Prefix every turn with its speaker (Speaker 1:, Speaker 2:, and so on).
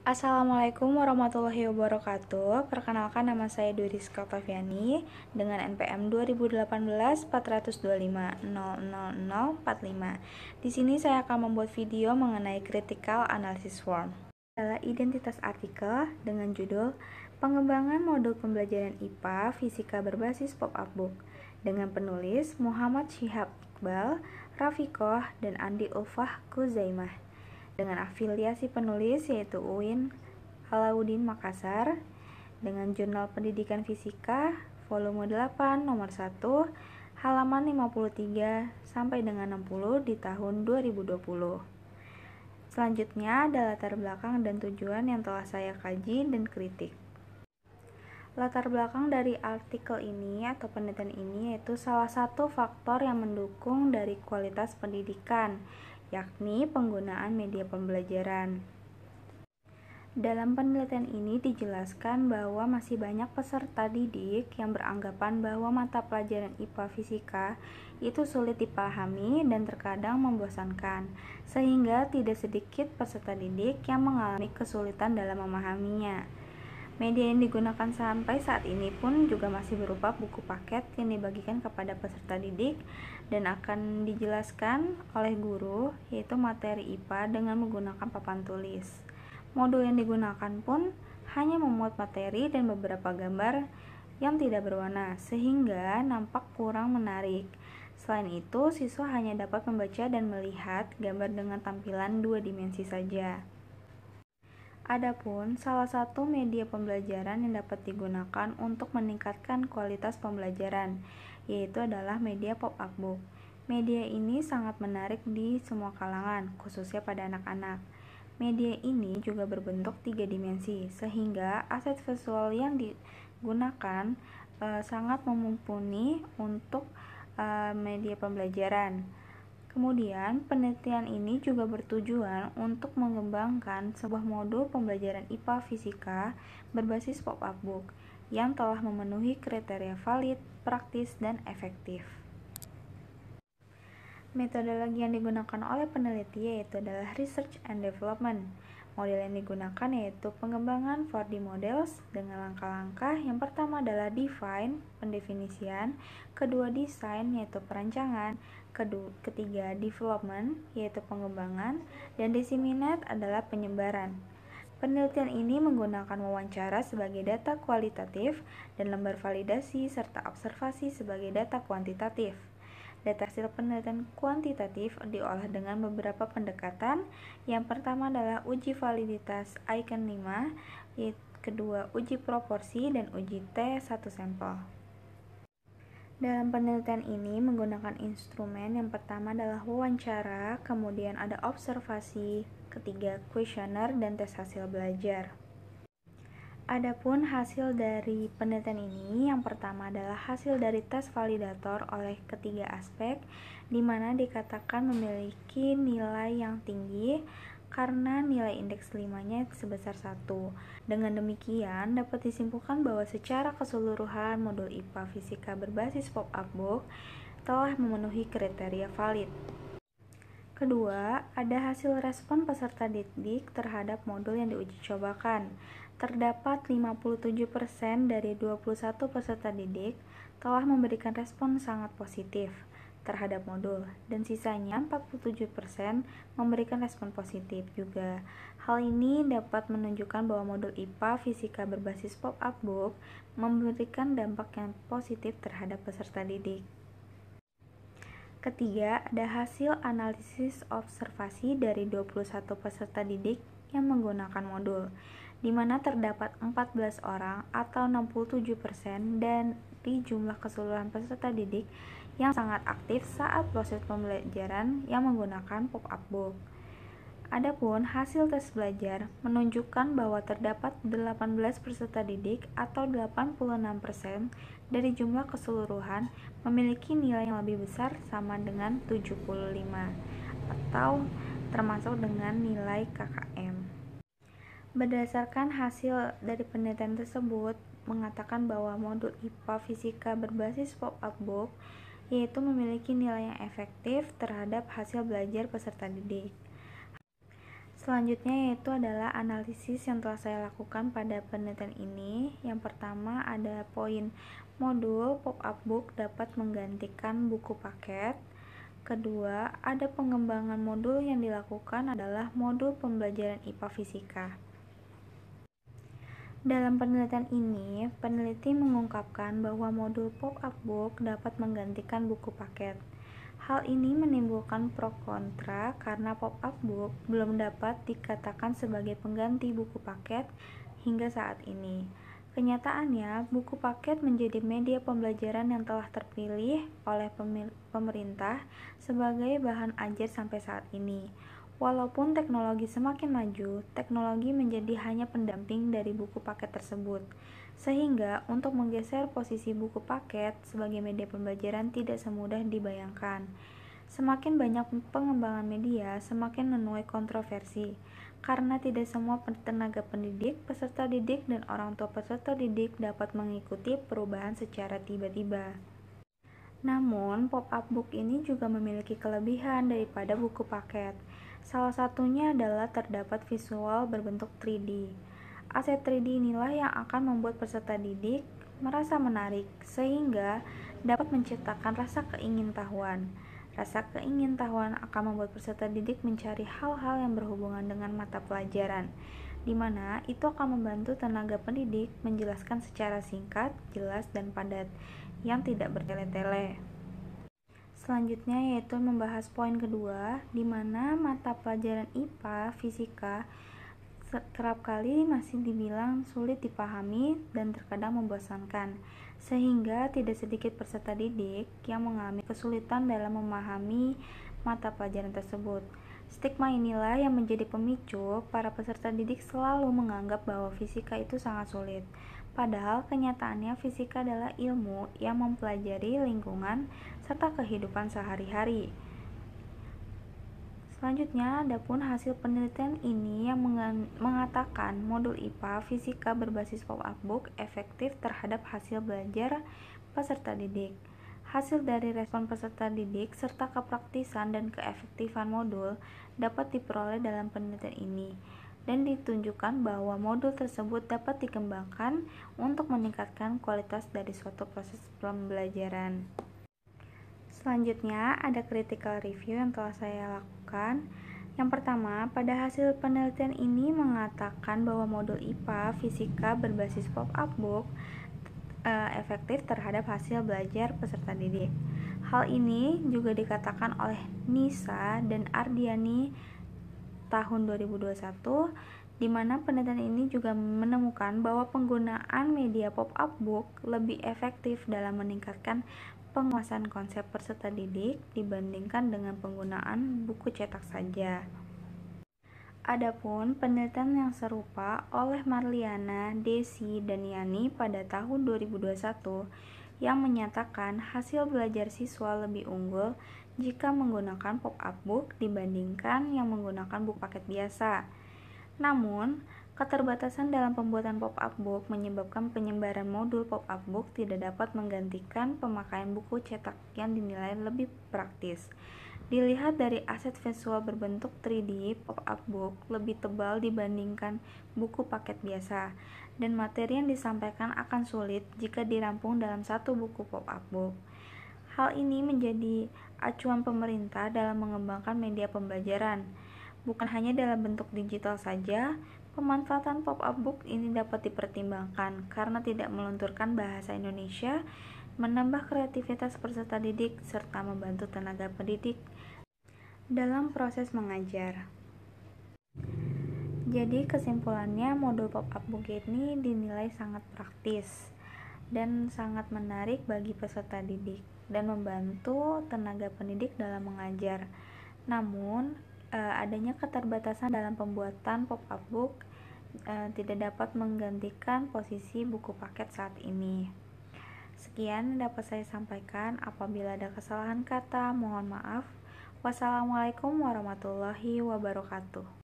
Speaker 1: Assalamualaikum warahmatullahi wabarakatuh. Perkenalkan nama saya Duri Skotoviani dengan NPM 2018 425 Di sini saya akan membuat video mengenai critical analysis form. Adalah identitas artikel dengan judul Pengembangan Modul Pembelajaran IPA Fisika Berbasis Pop-up Book dengan penulis Muhammad Syihab Iqbal, Rafikoh, dan Andi Ulfah Kuzaimah dengan afiliasi penulis yaitu UIN Alauddin Makassar dengan jurnal pendidikan fisika volume 8 nomor 1 halaman 53 sampai dengan 60 di tahun 2020. Selanjutnya ada latar belakang dan tujuan yang telah saya kaji dan kritik. Latar belakang dari artikel ini atau penelitian ini yaitu salah satu faktor yang mendukung dari kualitas pendidikan, yakni penggunaan media pembelajaran. Dalam penelitian ini dijelaskan bahwa masih banyak peserta didik yang beranggapan bahwa mata pelajaran IPA Fisika itu sulit dipahami dan terkadang membosankan, sehingga tidak sedikit peserta didik yang mengalami kesulitan dalam memahaminya. Media yang digunakan sampai saat ini pun juga masih berupa buku paket yang dibagikan kepada peserta didik dan akan dijelaskan oleh guru, yaitu materi IPA dengan menggunakan papan tulis. Modul yang digunakan pun hanya memuat materi dan beberapa gambar yang tidak berwarna, sehingga nampak kurang menarik. Selain itu, siswa hanya dapat membaca dan melihat gambar dengan tampilan dua dimensi saja. Adapun salah satu media pembelajaran yang dapat digunakan untuk meningkatkan kualitas pembelajaran yaitu adalah media pop-up book. Media ini sangat menarik di semua kalangan, khususnya pada anak-anak. Media ini juga berbentuk tiga dimensi, sehingga aset visual yang digunakan e, sangat memumpuni untuk e, media pembelajaran. Kemudian, penelitian ini juga bertujuan untuk mengembangkan sebuah modul pembelajaran IPA Fisika berbasis pop-up book yang telah memenuhi kriteria valid, praktis, dan efektif. Metodologi yang digunakan oleh peneliti yaitu adalah research and development. Model yang digunakan yaitu pengembangan 4D models dengan langkah-langkah yang pertama adalah define, pendefinisian, kedua design yaitu perancangan, Kedua, ketiga, development yaitu pengembangan dan disseminate adalah penyebaran. Penelitian ini menggunakan wawancara sebagai data kualitatif dan lembar validasi serta observasi sebagai data kuantitatif. Data hasil penelitian kuantitatif diolah dengan beberapa pendekatan. Yang pertama adalah uji validitas icon 5, kedua uji proporsi dan uji T satu sampel. Dalam penelitian ini menggunakan instrumen yang pertama adalah wawancara, kemudian ada observasi, ketiga kuesioner dan tes hasil belajar. Adapun hasil dari penelitian ini yang pertama adalah hasil dari tes validator oleh ketiga aspek di mana dikatakan memiliki nilai yang tinggi karena nilai indeks limanya sebesar 1. Dengan demikian, dapat disimpulkan bahwa secara keseluruhan modul IPA Fisika berbasis pop-up book telah memenuhi kriteria valid. Kedua, ada hasil respon peserta didik terhadap modul yang diuji cobakan. Terdapat 57% dari 21 peserta didik telah memberikan respon sangat positif terhadap modul dan sisanya 47% memberikan respon positif juga. Hal ini dapat menunjukkan bahwa modul IPA Fisika berbasis pop-up book memberikan dampak yang positif terhadap peserta didik. Ketiga, ada hasil analisis observasi dari 21 peserta didik yang menggunakan modul, di mana terdapat 14 orang atau 67% dan di jumlah keseluruhan peserta didik yang sangat aktif saat proses pembelajaran yang menggunakan pop-up book. Adapun hasil tes belajar menunjukkan bahwa terdapat 18 peserta didik atau 86% dari jumlah keseluruhan memiliki nilai yang lebih besar sama dengan 75 atau termasuk dengan nilai KKM. Berdasarkan hasil dari penelitian tersebut mengatakan bahwa modul IPA fisika berbasis pop-up book yaitu memiliki nilai yang efektif terhadap hasil belajar peserta didik. Selanjutnya yaitu adalah analisis yang telah saya lakukan pada penelitian ini. Yang pertama ada poin modul pop-up book dapat menggantikan buku paket. Kedua, ada pengembangan modul yang dilakukan adalah modul pembelajaran IPA Fisika. Dalam penelitian ini, peneliti mengungkapkan bahwa modul pop-up book dapat menggantikan buku paket. Hal ini menimbulkan pro kontra karena pop-up book belum dapat dikatakan sebagai pengganti buku paket hingga saat ini. Kenyataannya, buku paket menjadi media pembelajaran yang telah terpilih oleh pemerintah sebagai bahan ajar sampai saat ini. Walaupun teknologi semakin maju, teknologi menjadi hanya pendamping dari buku paket tersebut. Sehingga, untuk menggeser posisi buku paket sebagai media pembelajaran tidak semudah dibayangkan. Semakin banyak pengembangan media, semakin menuai kontroversi, karena tidak semua tenaga pendidik, peserta didik, dan orang tua peserta didik dapat mengikuti perubahan secara tiba-tiba. Namun, pop-up book ini juga memiliki kelebihan daripada buku paket – Salah satunya adalah terdapat visual berbentuk 3D. Aset 3D inilah yang akan membuat peserta didik merasa menarik sehingga dapat menciptakan rasa keingintahuan. Rasa keingintahuan akan membuat peserta didik mencari hal-hal yang berhubungan dengan mata pelajaran, di mana itu akan membantu tenaga pendidik menjelaskan secara singkat, jelas, dan padat yang tidak bertele-tele selanjutnya yaitu membahas poin kedua, di mana mata pelajaran IPA Fisika kerap kali masih dibilang sulit dipahami dan terkadang membosankan, sehingga tidak sedikit peserta didik yang mengalami kesulitan dalam memahami mata pelajaran tersebut. Stigma inilah yang menjadi pemicu para peserta didik selalu menganggap bahwa fisika itu sangat sulit. Padahal kenyataannya fisika adalah ilmu yang mempelajari lingkungan serta kehidupan sehari-hari. Selanjutnya, ada pun hasil penelitian ini yang mengatakan modul IPA fisika berbasis pop-up book efektif terhadap hasil belajar peserta didik. Hasil dari respon peserta didik serta kepraktisan dan keefektifan modul dapat diperoleh dalam penelitian ini dan ditunjukkan bahwa modul tersebut dapat dikembangkan untuk meningkatkan kualitas dari suatu proses pembelajaran. Selanjutnya ada critical review yang telah saya lakukan. Yang pertama, pada hasil penelitian ini mengatakan bahwa modul IPA fisika berbasis pop-up book e, efektif terhadap hasil belajar peserta didik. Hal ini juga dikatakan oleh Nisa dan Ardiani tahun 2021 di mana penelitian ini juga menemukan bahwa penggunaan media pop-up book lebih efektif dalam meningkatkan penguasaan konsep peserta didik dibandingkan dengan penggunaan buku cetak saja. Adapun penelitian yang serupa oleh Marliana, Desi, dan Yani pada tahun 2021 yang menyatakan hasil belajar siswa lebih unggul jika menggunakan pop-up book dibandingkan yang menggunakan buku paket biasa. Namun, Keterbatasan dalam pembuatan pop-up book menyebabkan penyebaran modul pop-up book tidak dapat menggantikan pemakaian buku cetak yang dinilai lebih praktis. Dilihat dari aset visual berbentuk 3D, pop-up book lebih tebal dibandingkan buku paket biasa, dan materi yang disampaikan akan sulit jika dirampung dalam satu buku pop-up book. Hal ini menjadi acuan pemerintah dalam mengembangkan media pembelajaran bukan hanya dalam bentuk digital saja, Pemanfaatan pop-up book ini dapat dipertimbangkan karena tidak melunturkan bahasa Indonesia, menambah kreativitas peserta didik, serta membantu tenaga pendidik dalam proses mengajar. Jadi kesimpulannya modul pop-up book ini dinilai sangat praktis dan sangat menarik bagi peserta didik dan membantu tenaga pendidik dalam mengajar. Namun, Eh, adanya keterbatasan dalam pembuatan pop-up book uh, tidak dapat menggantikan posisi buku paket saat ini. Sekian dapat saya sampaikan. Apabila ada kesalahan kata, mohon maaf. Wassalamualaikum warahmatullahi wabarakatuh.